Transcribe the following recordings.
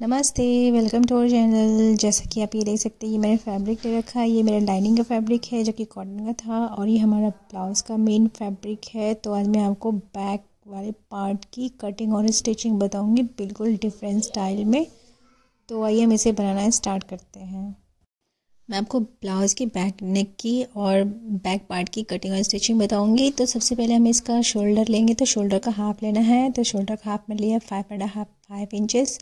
नमस्ते welcome to our channel जैसा कि आप ये देख सकते हैं ये मैंने फैब्रिक ले रखा है ये मेरा डाइनिंग का फैब्रिक है जो कि कॉटन का था और ये हमारा ब्लाउज़ का मेन फैब्रिक है तो आज मैं आपको बैक वाले पार्ट की कटिंग और स्टिचिंग बताऊंगी बिल्कुल डिफरेंट स्टाइल में तो आइए हम इसे बनाना स्टार्ट करते हैं मैं आपको ब्लाउज़ की बैक नेक की और बैक पार्ट की कटिंग और स्टिचिंग बताऊंगी तो सबसे पहले हम इसका शोल्डर लेंगे तो शोल्डर का हाफ लेना है तो शोल्डर का हाफ में लिया five and half five inches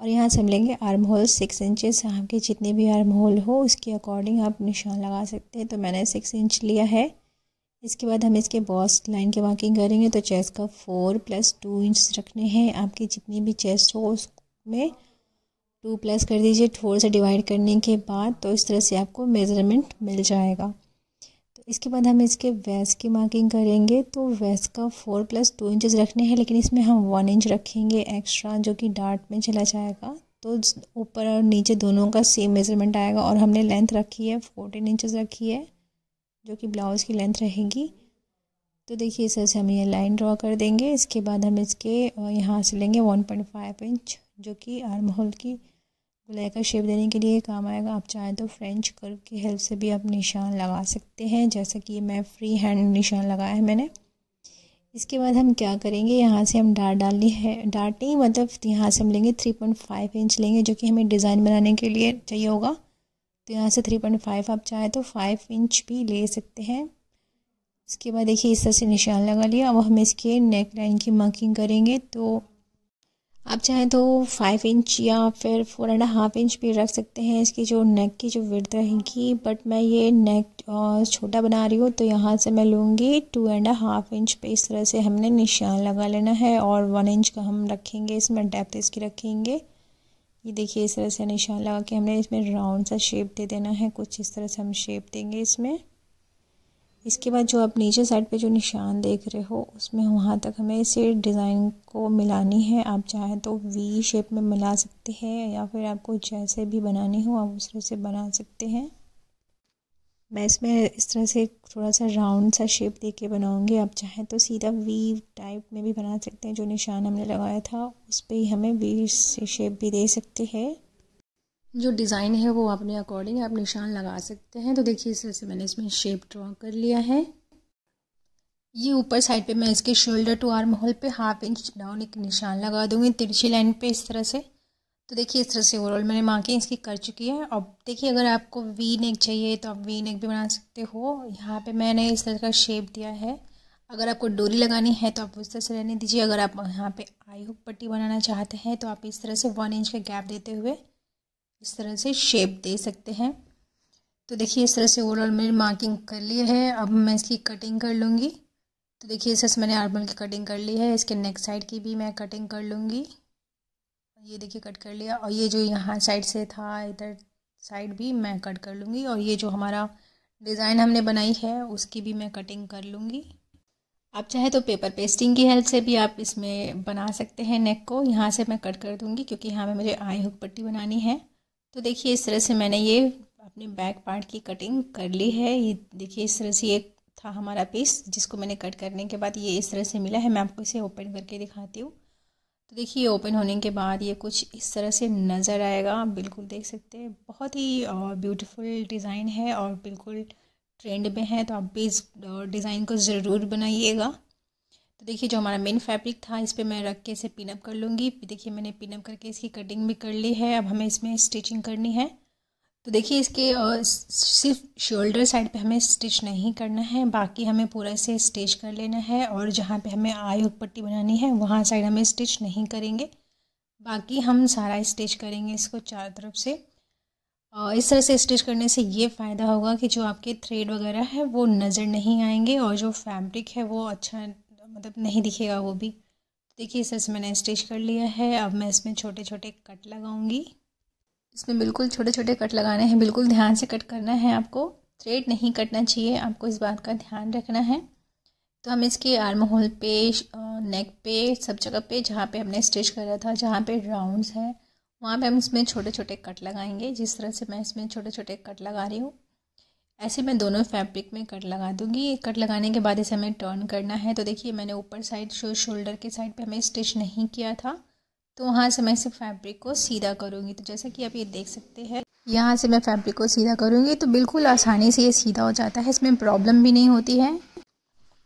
और यहाँ से हम लेंगे आर्म होल सिक्स इंचेस आपके जितने भी आर्म होल हो उसके अकॉर्डिंग आप निशान लगा सकते हैं तो मैंने सिक्स इंच लिया है इसके बाद हम इसके बॉस लाइन के मार्किंग करेंगे तो चेस्ट का फोर प्लस टू इंच रखने हैं आपकी जितनी भी चेस्ट हो उसमें टू प्लस कर दीजिए थोड़ा से डिवाइड करने के बाद तो इस तरह से आपको मेज़रमेंट मिल जाएगा इसके बाद हम इसके वैस की मार्किंग करेंगे तो वैस का फोर प्लस टू इंचज़ रखने हैं लेकिन इसमें हम वन इंच रखेंगे एक्स्ट्रा जो कि डार्ट में चला जाएगा तो ऊपर और नीचे दोनों का सेम मेज़रमेंट आएगा और हमने लेंथ रखी है फोर्टीन इंचज़ रखी है जो कि ब्लाउज़ की लेंथ रहेगी तो देखिए इस तरह से हम ये लाइन ड्रॉ कर देंगे इसके बाद हम इसके यहाँ से लेंगे वन पॉइंट फाइव इंच जो कि आर्म होल की गुलाई का शेप देने के लिए काम आएगा आप चाहें तो फ्रेंच कर्व की हेल्प से भी आप निशान लगा सकते हैं जैसा कि मैं फ्री हैंड निशान लगाया है मैंने इसके बाद हम क्या करेंगे यहाँ से हम डार्ट डालनी है डार्ट नहीं मतलब यहाँ से हम लेंगे थ्री पॉइंट फाइव इंच लेंगे जो कि हमें डिज़ाइन बनाने के लिए चाहिए होगा तो यहाँ से थ्री पॉइंट फाइव आप चाहें तो फाइव इंच भी ले सकते हैं इसके बाद देखिए इस तरह से निशान लगा लिया अब हम इसके नेक लाइन की मार्किंग करेंगे तो आप चाहें तो फाइव इंच या फिर फोर एंड हाफ इंच भी रख सकते हैं इसकी जो नेक की जो विर्थ रहेगी बट मैं ये नेक छोटा बना रही हूँ तो यहाँ से मैं लूँगी टू एंड हाफ इंच पे इस तरह से हमने निशान लगा लेना है और वन इंच का हम रखेंगे इसमें डेप्थ इसकी रखेंगे ये देखिए इस तरह से निशान लगा के हमने इसमें राउंड सा शेप दे देना है कुछ इस तरह से हम शेप देंगे इसमें इसके बाद जो आप नीचे साइड पे जो निशान देख रहे हो उसमें वहाँ तक हमें इसे डिज़ाइन को मिलानी है आप चाहें तो वी शेप में मिला सकते हैं या फिर आपको जैसे भी बनानी हो आप उस तरह से बना सकते हैं मैं इसमें इस तरह से थोड़ा सा राउंड सा शेप दे के बनाऊँगी आप चाहें तो सीधा वी टाइप में भी बना सकते हैं जो निशान हमने लगाया था उस पर ही हमें वी शेप भी दे सकते हैं जो डिज़ाइन है वो अपने अकॉर्डिंग आप निशान लगा सकते हैं तो देखिए इस तरह से मैंने इसमें शेप ड्रॉ कर लिया है ये ऊपर साइड पे मैं इसके शोल्डर टू आर्म होल पे हाफ इंच डाउन एक निशान लगा दूंगी तिरछी लाइन पे इस तरह से तो देखिए इस तरह से ओवरऑल मैंने मार्किंग इसकी कर चुकी है अब देखिए अगर आपको वी नेक चाहिए तो आप वी नेक भी बना सकते हो यहाँ पे मैंने इस तरह का शेप दिया है अगर आपको डोरी लगानी है तो आप उस तरह से रहने दीजिए अगर आप यहाँ पर आई हुक पट्टी बनाना चाहते हैं तो आप इस तरह से वन इंच का गैप देते हुए इस तरह से शेप दे सकते हैं तो देखिए इस तरह से ओवरऑल मेरी मार्किंग कर ली है अब मैं इसकी कटिंग कर लूँगी तो देखिए इस तरह से मैंने आर्मल की कटिंग कर ली है इसके नेक साइड की भी मैं कटिंग कर लूँगी ये देखिए कट कर लिया और ये जो यहाँ साइड से था इधर साइड भी मैं कट कर लूँगी और ये जो हमारा डिज़ाइन हमने बनाई है उसकी भी मैं कटिंग कर लूँगी आप चाहे तो पेपर पेस्टिंग की हेल्प से भी आप इसमें बना सकते हैं नेक को यहाँ से मैं कट कर दूँगी क्योंकि यहाँ पर मुझे आई हुक पट्टी बनानी है तो देखिए इस तरह से मैंने ये अपने बैक पार्ट की कटिंग कर ली है ये देखिए इस तरह से ये था हमारा पीस जिसको मैंने कट करने के बाद ये इस तरह से मिला है मैं आपको इसे ओपन करके दिखाती हूँ तो देखिए ये ओपन होने के बाद ये कुछ इस तरह से नज़र आएगा आप बिल्कुल देख सकते हैं बहुत ही ब्यूटीफुल डिज़ाइन है और बिल्कुल ट्रेंड में है तो आप भी इस डिज़ाइन को ज़रूर बनाइएगा देखिए जो हमारा मेन फैब्रिक था इस पर मैं रख के इसे पिनअप कर लूँगी देखिए मैंने पिनअप करके इसकी कटिंग भी कर ली है अब हमें इसमें स्टिचिंग करनी है तो देखिए इसके सिर्फ शोल्डर साइड पे हमें स्टिच नहीं करना है बाकी हमें पूरा इसे स्टिच कर लेना है और जहाँ पे हमें आई और पट्टी बनानी है वहाँ साइड हमें स्टिच नहीं करेंगे बाकी हम सारा स्टिच करेंगे इसको चार तरफ से इस तरह से स्टिच करने से ये फ़ायदा होगा कि जो आपके थ्रेड वगैरह है वो नज़र नहीं आएंगे और जो फैब्रिक है वो अच्छा मतलब नहीं दिखेगा वो भी देखिए इसे मैंने स्टिच कर लिया है अब मैं इसमें छोटे छोटे कट लगाऊंगी इसमें बिल्कुल छोटे छोटे कट लगाने हैं बिल्कुल ध्यान से कट करना है आपको थ्रेड नहीं कटना चाहिए आपको इस बात का ध्यान रखना है तो हम इसके आर्म होल पे नेक पे सब जगह पे जहाँ पे हमने स्टिच करा था जहाँ पे राउंड्स है वहाँ पे हम इसमें छोटे छोटे कट लगाएंगे जिस तरह से मैं इसमें छोटे छोटे कट लगा रही हूँ ऐसे मैं दोनों फैब्रिक में कट लगा दूंगी कट लगाने के बाद इसे हमें टर्न करना है तो देखिए मैंने ऊपर साइड जो शोल्डर के साइड पे हमें स्टिच नहीं किया था तो वहाँ से मैं इसे फैब्रिक को सीधा करूँगी तो जैसा कि आप ये देख सकते हैं यहाँ से मैं फैब्रिक को सीधा करूँगी तो बिल्कुल आसानी से ये सीधा हो जाता है इसमें प्रॉब्लम भी नहीं होती है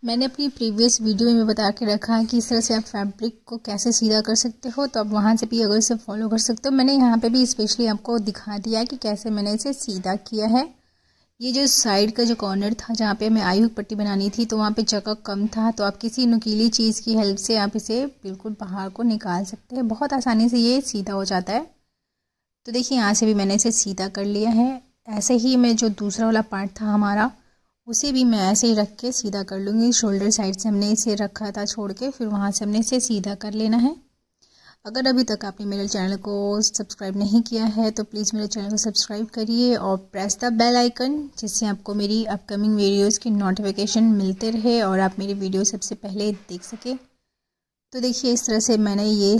मैंने अपनी प्रीवियस वीडियो में बता के रखा है कि इस तरह से आप फैब्रिक को कैसे सीधा कर सकते हो तो आप वहाँ से भी अगर इसे फॉलो कर सकते हो मैंने यहाँ पे भी स्पेशली आपको दिखा दिया कि कैसे मैंने इसे सीधा किया है ये जो साइड का जो कॉर्नर था जहाँ पे हमें आई पट्टी बनानी थी तो वहाँ पे जगह कम था तो आप किसी नुकीली चीज़ की हेल्प से आप इसे बिल्कुल बाहर को निकाल सकते हैं बहुत आसानी से ये सीधा हो जाता है तो देखिए यहाँ से भी मैंने इसे सीधा कर लिया है ऐसे ही मैं जो दूसरा वाला पार्ट था हमारा उसे भी मैं ऐसे ही रख के सीधा कर लूँगी शोल्डर साइड से हमने इसे रखा था छोड़ के फिर वहाँ से हमने इसे सीधा कर लेना है अगर अभी तक आपने मेरे चैनल को सब्सक्राइब नहीं किया है तो प्लीज़ मेरे चैनल को सब्सक्राइब करिए और प्रेस द बेल आइकन जिससे आपको मेरी अपकमिंग वीडियोस की नोटिफिकेशन मिलते रहे और आप मेरी वीडियो सबसे पहले देख सकें तो देखिए इस तरह से मैंने ये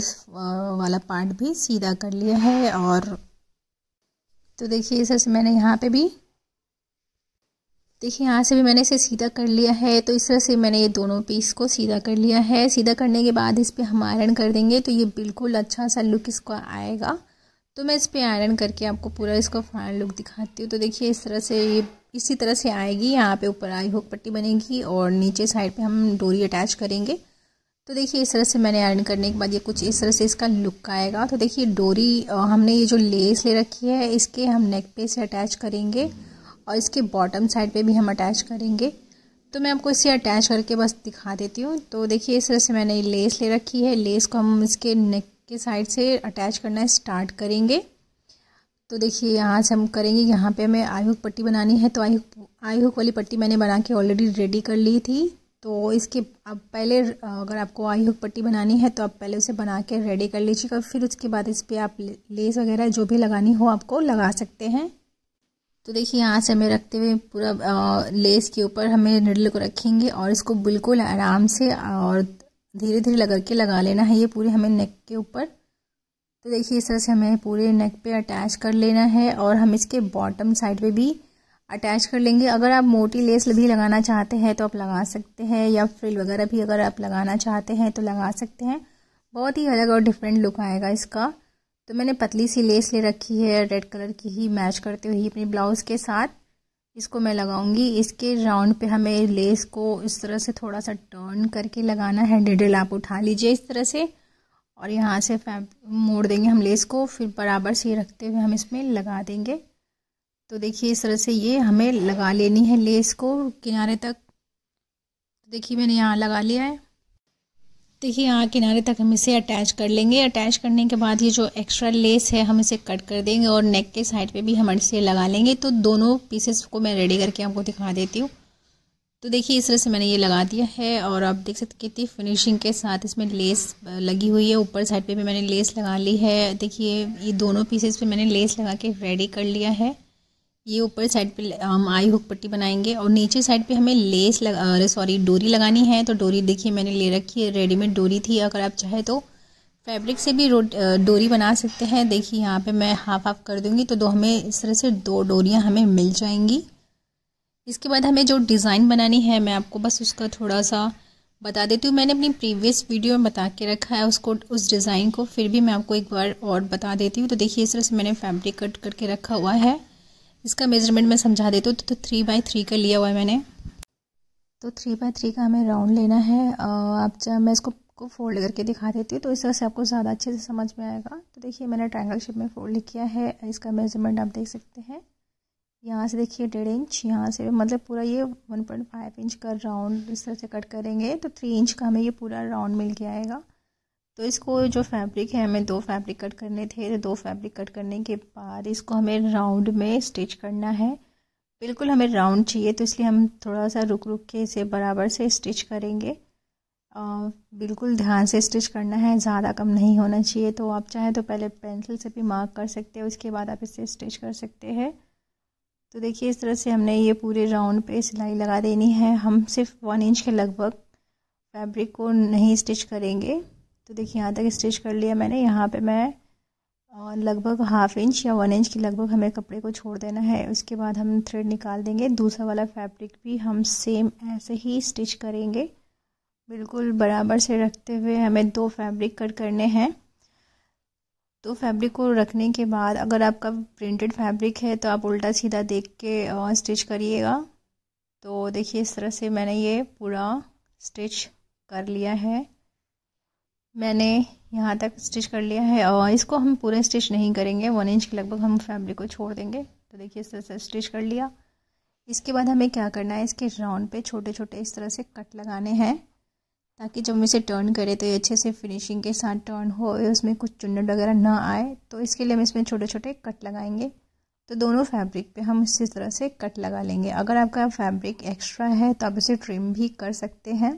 वाला पार्ट भी सीधा कर लिया है और तो देखिए इस तरह से मैंने यहाँ पर भी देखिए यहाँ से भी मैंने इसे सीधा कर लिया है तो इस तरह से मैंने ये दोनों पीस को सीधा कर लिया है सीधा करने के बाद इस पर हम आयरन कर देंगे तो ये बिल्कुल अच्छा सा लुक इसका आएगा तो मैं इस पर आयरन करके आपको पूरा इसका फाइनल लुक दिखाती हूँ तो देखिए इस तरह से ये इसी तरह से आएगी यहाँ पे ऊपर आई हुक पट्टी बनेगी और नीचे साइड पे हम डोरी अटैच करेंगे तो देखिए इस तरह से मैंने आयरन करने के बाद ये कुछ इस तरह से इसका लुक आएगा तो देखिए डोरी हमने ये जो लेस ले रखी है इसके हम नेक पे से अटैच करेंगे और इसके बॉटम साइड पे भी हम अटैच करेंगे तो मैं आपको इसे अटैच करके बस दिखा देती हूँ तो देखिए इस तरह से मैंने ये लेस ले रखी है लेस को हम इसके नेक के साइड से अटैच करना स्टार्ट करेंगे तो देखिए यहाँ से हम करेंगे यहाँ पे हमें आई हुक पट्टी बनानी है तो आई आई हुक वाली पट्टी मैंने बना के ऑलरेडी रेडी कर ली थी तो इसके अब पहले अगर आपको आई हुक पट्टी बनानी है तो आप पहले उसे बना के रेडी कर लीजिएगा फिर उसके बाद इस पर आप लेस वगैरह जो भी लगानी हो आपको लगा सकते हैं तो देखिए यहाँ से हमें रखते हुए पूरा लेस के ऊपर हमें निडल को रखेंगे और इसको बिल्कुल आराम से और धीरे धीरे लगा के लगा लेना है ये पूरे हमें नेक के ऊपर तो देखिए इस तरह से हमें पूरे नेक पे अटैच कर लेना है और हम इसके बॉटम साइड पे भी अटैच कर लेंगे अगर आप मोटी लेस भी लगाना चाहते हैं तो आप लगा सकते हैं या फ्रिल वगैरह भी अगर आप लगाना चाहते हैं तो लगा सकते हैं बहुत ही अलग और डिफरेंट लुक आएगा इसका तो मैंने पतली सी लेस ले रखी है रेड कलर की ही मैच करते हुए अपनी ब्लाउज़ के साथ इसको मैं लगाऊंगी इसके राउंड पे हमें लेस को इस तरह से थोड़ा सा टर्न करके लगाना है डिडल आप उठा लीजिए इस तरह से और यहाँ से मोड़ देंगे हम लेस को फिर बराबर से रखते हुए हम इसमें लगा देंगे तो देखिए इस तरह से ये हमें लगा लेनी है लेस को किनारे तक तो देखिए मैंने यहाँ लगा लिया है देखिए यहाँ किनारे तक हम इसे अटैच कर लेंगे अटैच करने के बाद ये जो एक्स्ट्रा लेस है हम इसे कट कर देंगे और नेक के साइड पे भी हम इसे लगा लेंगे तो दोनों पीसेस को मैं रेडी करके आपको दिखा देती हूँ तो देखिए इस तरह से मैंने ये लगा दिया है और आप देख सकते कितनी फिनिशिंग के साथ इसमें लेस लगी हुई है ऊपर साइड पर भी मैंने लेस लगा ली है देखिए ये दोनों पीसेस पर मैंने लेस लगा के रेडी कर लिया है ये ऊपर साइड पे हम आई हुक पट्टी बनाएंगे और नीचे साइड पे हमें लेस लगा सॉरी डोरी लगानी है तो डोरी देखिए मैंने ले रखी है रेडीमेड डोरी थी अगर आप चाहे तो फैब्रिक से भी डोरी बना सकते हैं देखिए यहाँ पे मैं हाफ हाफ कर दूँगी तो दो हमें इस तरह से दो डोरियाँ हमें मिल जाएंगी इसके बाद हमें जो डिज़ाइन बनानी है मैं आपको बस उसका थोड़ा सा बता देती हूँ मैंने अपनी प्रीवियस वीडियो में बता के रखा है उसको उस डिज़ाइन को फिर भी मैं आपको एक बार और बता देती हूँ तो देखिए इस तरह से मैंने फैब्रिक कट करके रखा हुआ है इसका मेजरमेंट मैं समझा देती हूँ तो थ्री बाई थ्री का लिया हुआ है मैंने तो थ्री बाई थ्री का हमें राउंड लेना है आप जब मैं इसको को फोल्ड करके दिखा देती हूँ तो इस तरह से आपको ज़्यादा अच्छे से समझ में आएगा तो देखिए मैंने ट्रायंगल शेप में फोल्ड किया है इसका मेजरमेंट आप देख सकते हैं यहाँ से देखिए डेढ़ इंच यहाँ से मतलब पूरा ये वन पॉइंट फाइव इंच का राउंड इस तरह से कट करेंगे तो थ्री इंच का हमें ये पूरा राउंड मिल के आएगा तो इसको जो फैब्रिक है हमें दो फैब्रिक कट करने थे तो दो फैब्रिक कट करने के बाद इसको हमें राउंड में स्टिच करना है बिल्कुल हमें राउंड चाहिए तो इसलिए हम थोड़ा सा रुक रुक के इसे बराबर से स्टिच करेंगे आ, बिल्कुल ध्यान से स्टिच करना है ज़्यादा कम नहीं होना चाहिए तो आप चाहें तो पहले पेंसिल से भी मार्क कर सकते हैं उसके बाद आप इसे स्टिच कर सकते हैं तो देखिए इस तरह से हमने ये पूरे राउंड पे सिलाई लगा देनी है हम सिर्फ वन इंच के लगभग फैब्रिक को नहीं स्टिच करेंगे तो देखिए यहाँ तक स्टिच कर लिया मैंने यहाँ पे मैं लगभग हाफ इंच या वन इंच के लगभग हमें कपड़े को छोड़ देना है उसके बाद हम थ्रेड निकाल देंगे दूसरा वाला फैब्रिक भी हम सेम ऐसे ही स्टिच करेंगे बिल्कुल बराबर से रखते हुए हमें दो फैब्रिक कट करने हैं तो फैब्रिक को रखने के बाद अगर आपका प्रिंटेड फैब्रिक है तो आप उल्टा सीधा देख के स्टिच करिएगा तो देखिए इस तरह से मैंने ये पूरा स्टिच कर लिया है मैंने यहाँ तक स्टिच कर लिया है और इसको हम पूरे स्टिच नहीं करेंगे वन इंच के लगभग हम फैब्रिक को छोड़ देंगे तो देखिए इस तरह से स्टिच कर लिया इसके बाद हमें क्या करना है इसके राउंड पे छोटे छोटे इस तरह से कट लगाने हैं ताकि जब हम इसे टर्न करें तो ये अच्छे से फिनिशिंग के साथ टर्न हो उसमें कुछ चुनट वगैरह ना आए तो इसके लिए हम इसमें छोटे छोटे कट लगाएंगे तो दोनों फैब्रिक पे हम इसी तरह से कट लगा लेंगे अगर आपका फैब्रिक एक्स्ट्रा है तो आप इसे ट्रिम भी कर सकते हैं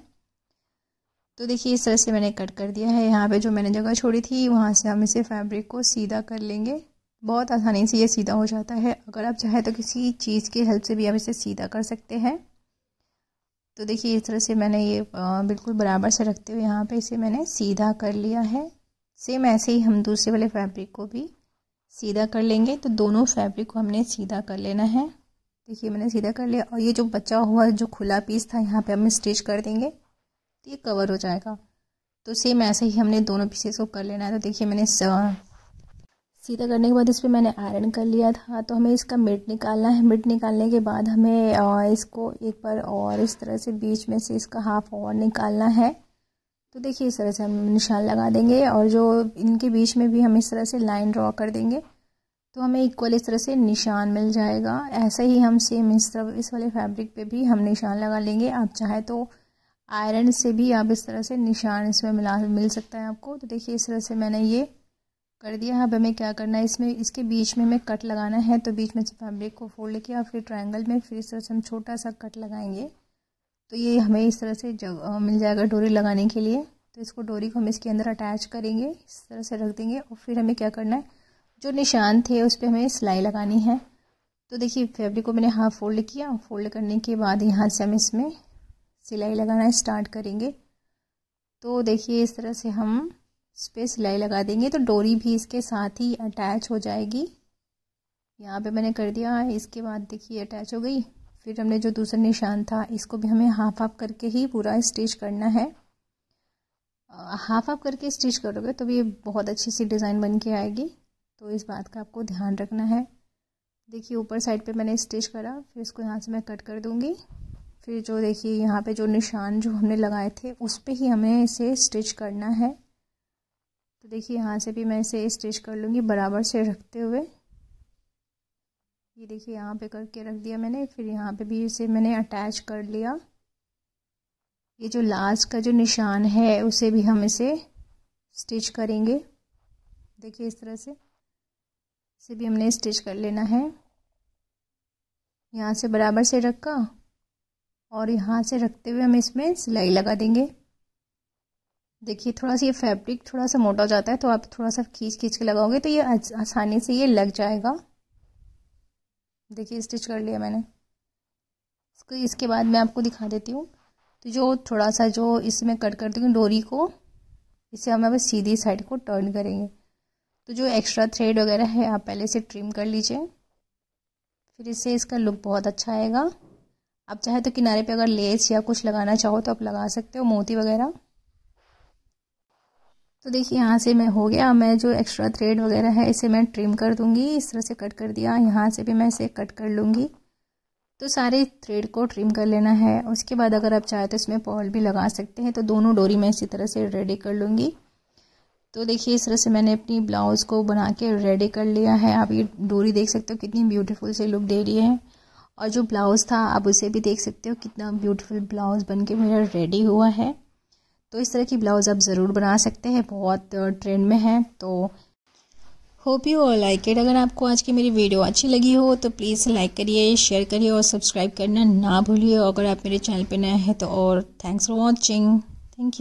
तो देखिए इस तरह से मैंने कट कर दिया है यहाँ पे जो मैंने जगह छोड़ी थी वहाँ से हम इसे फैब्रिक को सीधा कर लेंगे बहुत आसानी से ये सीधा हो जाता है अगर आप चाहें तो किसी चीज़ की हेल्प से भी आप इसे सीधा कर सकते हैं तो देखिए इस तरह से मैंने ये बिल्कुल बराबर से रखते हुए यहाँ पे इसे मैंने सीधा कर लिया है सेम ऐसे ही हम दूसरे वाले फैब्रिक को भी सीधा कर लेंगे तो दोनों फैब्रिक को हमने सीधा कर लेना है देखिए मैंने सीधा कर लिया और ये जो बचा हुआ जो खुला पीस था यहाँ पे हम स्टिच कर देंगे तो ये कवर हो जाएगा तो सेम ऐसे ही हमने दोनों पीसेस को कर लेना है तो देखिए मैंने सीधा करने के बाद इस पर मैंने आयरन कर लिया था तो हमें इसका मिट निकालना है मिट निकालने के बाद हमें इसको एक बार और इस तरह से बीच में से इसका हाफ और निकालना है तो देखिए इस तरह से हम निशान लगा देंगे और जो इनके बीच में भी हम इस तरह से लाइन ड्रॉ कर देंगे तो हमें इक्वल इस तरह से निशान मिल जाएगा ऐसे ही हम सेम इस तरह इस वाले फैब्रिक पे भी हम निशान लगा लेंगे आप चाहे तो आयरन से भी आप इस तरह से निशान इसमें मिला मिल सकता है आपको तो देखिए इस तरह से मैंने ये कर दिया अब हमें क्या करना है इसमें इसके बीच में हमें कट लगाना है तो बीच में से फैब्रिक को फोल्ड किया फिर ट्रायंगल में फिर इस तरह से हम छोटा सा कट लगाएंगे तो ये हमें इस तरह से जग मिल जाएगा डोरी लगाने के लिए तो इसको डोरी को हम इसके अंदर अटैच करेंगे इस तरह से रख देंगे और फिर हमें क्या करना है जो निशान थे उस पर हमें सिलाई लगानी है तो देखिए फैब्रिक को मैंने हाफ फोल्ड किया फोल्ड करने के बाद यहाँ से हम इसमें सिलाई लगाना स्टार्ट करेंगे तो देखिए इस तरह से हम इस पर सिलाई लगा देंगे तो डोरी भी इसके साथ ही अटैच हो जाएगी यहाँ पे मैंने कर दिया इसके बाद देखिए अटैच हो गई फिर हमने जो दूसरा निशान था इसको भी हमें हाफ हाफ करके ही पूरा स्टिच करना है हाफ हाफ करके स्टिच करोगे तो भी ये बहुत अच्छी सी डिज़ाइन बन के आएगी तो इस बात का आपको ध्यान रखना है देखिए ऊपर साइड पे मैंने स्टिच करा फिर इसको यहाँ से मैं कट कर दूँगी फिर जो देखिए यहाँ पे जो निशान जो हमने लगाए थे उस पर ही हमें इसे स्टिच करना है तो देखिए यहाँ से भी मैं इसे स्टिच कर लूँगी बराबर से रखते हुए ये देखिए यहाँ पे करके रख दिया मैंने फिर यहाँ पे भी इसे मैंने अटैच कर लिया ये जो लास्ट का जो निशान है उसे भी हम इसे स्टिच करेंगे देखिए इस तरह से इसे भी हमने स्टिच कर लेना है यहाँ से बराबर से रखा और यहाँ से रखते हुए हम इसमें सिलाई लगा देंगे देखिए थोड़ा सा ये फैब्रिक थोड़ा सा मोटा हो जाता है तो आप थोड़ा सा खींच खींच के लगाओगे तो ये आसानी से ये लग जाएगा देखिए स्टिच कर लिया मैंने इसको इसके बाद मैं आपको दिखा देती हूँ तो जो थोड़ा सा जो इसमें कट कर दूँगी डोरी को इसे हम अब सीधी साइड को टर्न करेंगे तो जो एक्स्ट्रा थ्रेड वगैरह है आप पहले से ट्रिम कर लीजिए फिर इससे इसका लुक बहुत अच्छा आएगा आप चाहे तो किनारे पे अगर लेस या कुछ लगाना चाहो तो आप लगा सकते हो मोती वगैरह तो देखिए यहाँ से मैं हो गया मैं जो एक्स्ट्रा थ्रेड वगैरह है इसे मैं ट्रिम कर दूंगी इस तरह से कट कर दिया यहाँ से भी मैं इसे कट कर लूँगी तो सारे थ्रेड को ट्रिम कर लेना है उसके बाद अगर आप चाहे तो इसमें पॉल भी लगा सकते हैं तो दोनों डोरी मैं इसी तरह से रेडी कर लूँगी तो देखिए इस तरह से मैंने अपनी ब्लाउज़ को बना के रेडी कर लिया है आप ये डोरी देख सकते हो कितनी ब्यूटीफुल से लुक दे रही है और जो ब्लाउज़ था आप उसे भी देख सकते हो कितना ब्यूटीफुल ब्लाउज़ बन के मेरा रेडी हुआ है तो इस तरह की ब्लाउज़ आप ज़रूर बना सकते हैं बहुत ट्रेंड में है तो hope you all like it अगर आपको आज की मेरी वीडियो अच्छी लगी हो तो प्लीज़ लाइक करिए शेयर करिए और सब्सक्राइब करना ना भूलिए अगर आप मेरे चैनल पर नए हैं तो और thanks for watching thank you